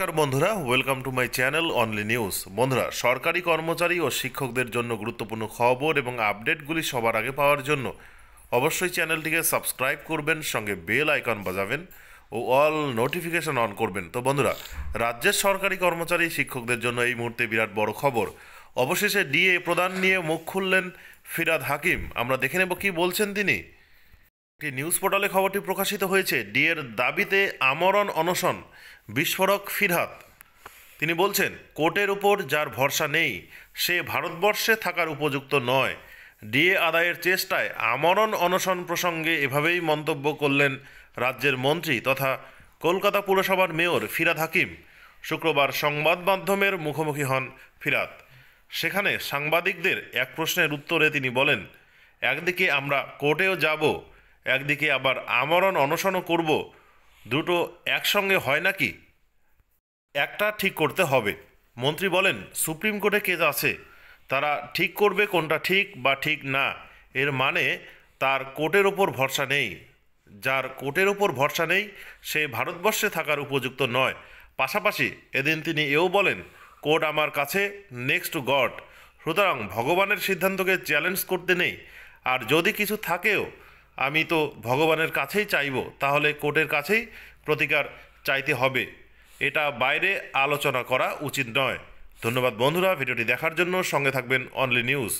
নমস্কার বন্ধুরা welcome to my channel only news বন্ধুরা সরকারি কর্মচারী ও শিক্ষকদের জন্য গুরুত্বপূর্ণ খবর এবং আপডেটগুলি সবার আগে পাওয়ার জন্য অবশ্যই চ্যানেলটিকে সাবস্ক্রাইব করবেন সঙ্গে বেল আইকন বাজাবেন ও অল নোটিফিকেশন অন করবেন তো বন্ধুরা রাজ্যের সরকারি কর্মচারী শিক্ষকদের জন্য এই মুহূর্তে বিরাট বড় খবর অবশেষে ডিএ প্রদান নিয়ে মুখ খুললেন ফিরাদ হাকিম আমরা দেখে নেব কী বলছেন তিনি একটি নিউজ পোর্টালে খবরটি প্রকাশিত হয়েছে ডিএর দাবিতে আমরণ অনশন বিস্ফোরক ফিরহাত তিনি বলছেন কোর্টের উপর যার ভরসা নেই সে ভারতবর্ষে থাকার উপযুক্ত নয় ডিএ আদায়ের চেষ্টায় আমরণ অনশন প্রসঙ্গে এভাবেই মন্তব্য করলেন রাজ্যের মন্ত্রী তথা কলকাতা পুরসভার মেয়র ফিরাদ হাকিম শুক্রবার সংবাদ মাধ্যমের মুখোমুখি হন ফিরাদ সেখানে সাংবাদিকদের এক প্রশ্নের উত্তরে তিনি বলেন একদিকে আমরা কোর্টেও যাব একদিকে আবার আমরণ অনশনও করব দুটো একসঙ্গে হয় নাকি একটা ঠিক করতে হবে মন্ত্রী বলেন সুপ্রিম কোর্টে কেস আছে তারা ঠিক করবে কোনটা ঠিক বা ঠিক না এর মানে তার কোর্টের ওপর ভরসা নেই যার কোর্টের ওপর ভরসা নেই সে ভারতবর্ষে থাকার উপযুক্ত নয় পাশাপাশি এদিন তিনি এও বলেন কোর্ট আমার কাছে নেক্সট টু গড সুতরাং ভগবানের সিদ্ধান্তকে চ্যালেঞ্জ করতে নেই আর যদি কিছু থাকেও আমি তো ভগবানের কাছেই চাইব তাহলে কোর্টের কাছেই প্রতিকার চাইতে হবে এটা বাইরে আলোচনা করা উচিত নয় ধন্যবাদ বন্ধুরা ভিডিওটি দেখার জন্য সঙ্গে থাকবেন অনলি নিউজ